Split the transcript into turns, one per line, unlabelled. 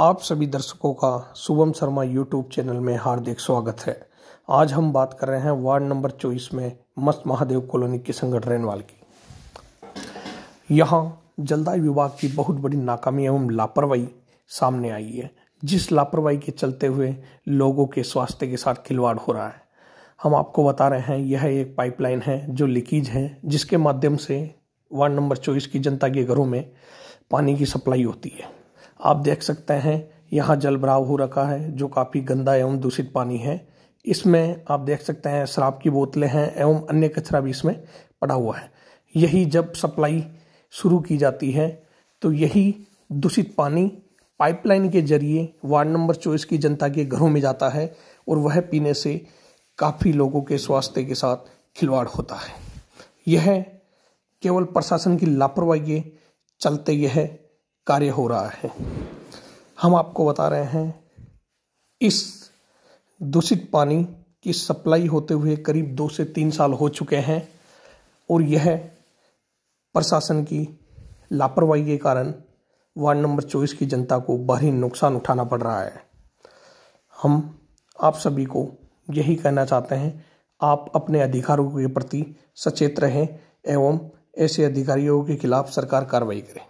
आप सभी दर्शकों का शुभम शर्मा यूट्यूब चैनल में हार्दिक स्वागत है आज हम बात कर रहे हैं वार्ड नंबर चौबीस में मस्त महादेव कॉलोनी किशनगढ़ रेनवाल की यहाँ जलदाय विभाग की बहुत बड़ी नाकामी एवं लापरवाही सामने आई है जिस लापरवाही के चलते हुए लोगों के स्वास्थ्य के साथ खिलवाड़ हो रहा है हम आपको बता रहे हैं यह एक पाइपलाइन है जो लीकेज है जिसके माध्यम से वार्ड नंबर चौबीस की जनता के घरों में पानी की सप्लाई होती है आप देख सकते हैं यहाँ जल भराव हो रखा है जो काफ़ी गंदा एवं दूषित पानी है इसमें आप देख सकते हैं शराब की बोतलें हैं एवं अन्य कचरा भी इसमें पड़ा हुआ है यही जब सप्लाई शुरू की जाती है तो यही दूषित पानी पाइपलाइन के जरिए वार्ड नंबर चौबीस की जनता के घरों में जाता है और वह पीने से काफ़ी लोगों के स्वास्थ्य के साथ खिलवाड़ होता है यह केवल प्रशासन की लापरवाही चलते यह कार्य हो रहा है हम आपको बता रहे हैं इस दूषित पानी की सप्लाई होते हुए करीब दो से तीन साल हो चुके हैं और यह प्रशासन की लापरवाही के कारण वार्ड नंबर चौबीस की जनता को भारी नुकसान उठाना पड़ रहा है हम आप सभी को यही कहना चाहते हैं आप अपने अधिकारों के प्रति सचेत रहें एवं ऐसे अधिकारियों के खिलाफ सरकार कार्रवाई करे